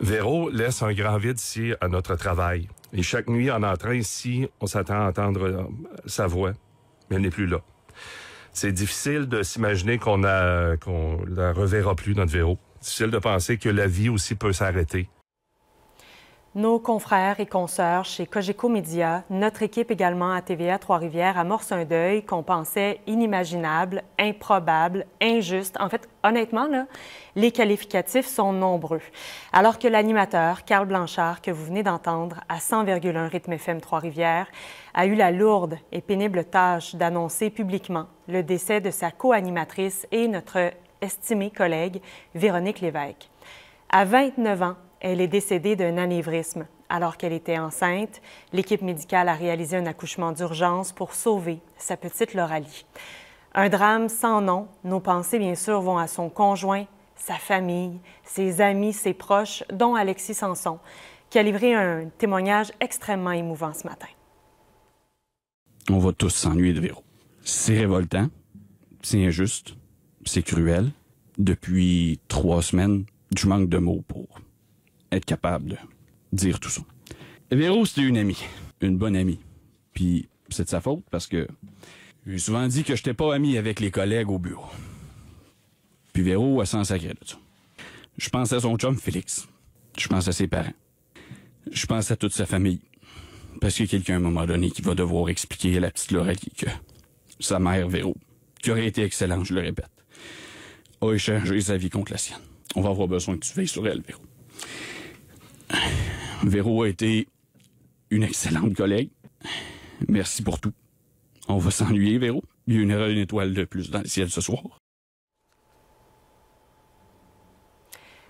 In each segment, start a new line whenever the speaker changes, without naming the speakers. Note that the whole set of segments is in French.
Véro laisse un grand vide ici à notre travail. Et chaque nuit, en entrant ici, on s'attend à entendre euh, sa voix, mais elle n'est plus là. C'est difficile de s'imaginer qu'on a la reverra plus, notre Véro. Difficile de penser que la vie aussi peut s'arrêter.
Nos confrères et consoeurs chez Cogeco Média, notre équipe également à TVA Trois-Rivières amorce un deuil qu'on pensait inimaginable, improbable, injuste. En fait, honnêtement, là, les qualificatifs sont nombreux. Alors que l'animateur Carl Blanchard, que vous venez d'entendre à 100,1 rythme FM Trois-Rivières, a eu la lourde et pénible tâche d'annoncer publiquement le décès de sa co-animatrice et notre estimée collègue Véronique Lévesque. À 29 ans, elle est décédée d'un anévrisme. Alors qu'elle était enceinte, l'équipe médicale a réalisé un accouchement d'urgence pour sauver sa petite Loralie. Un drame sans nom. Nos pensées, bien sûr, vont à son conjoint, sa famille, ses amis, ses proches, dont Alexis Sanson, qui a livré un témoignage extrêmement émouvant ce matin.
On va tous s'ennuyer de Véro. C'est révoltant, c'est injuste, c'est cruel. Depuis trois semaines, je manque de mots pour être capable de dire tout ça. Véro, c'était une amie, une bonne amie. Puis c'est de sa faute parce que j'ai souvent dit que je j'étais pas ami avec les collègues au bureau. Puis Véro, elle sans sacré de ça. Je pense à son chum Félix. Je pense à ses parents. Je pense à toute sa famille. Parce qu'il y a quelqu'un à un moment donné qui va devoir expliquer à la petite Laurelie que sa mère Véro, qui aurait été excellente, je le répète, a échangé sa vie contre la sienne. On va avoir besoin que tu veilles sur elle, Véro. Véro a été une excellente collègue. Merci pour tout. On va s'ennuyer, Véro. Il y a une étoile de plus dans le ciel ce soir.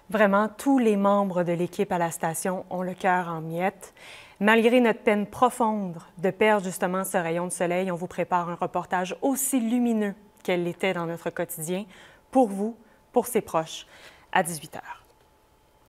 Vraiment, tous les membres de l'équipe à la station ont le cœur en miettes. Malgré notre peine profonde de perdre justement ce rayon de soleil, on vous prépare un reportage aussi lumineux qu'elle l'était dans notre quotidien, pour vous, pour ses proches, à 18 heures.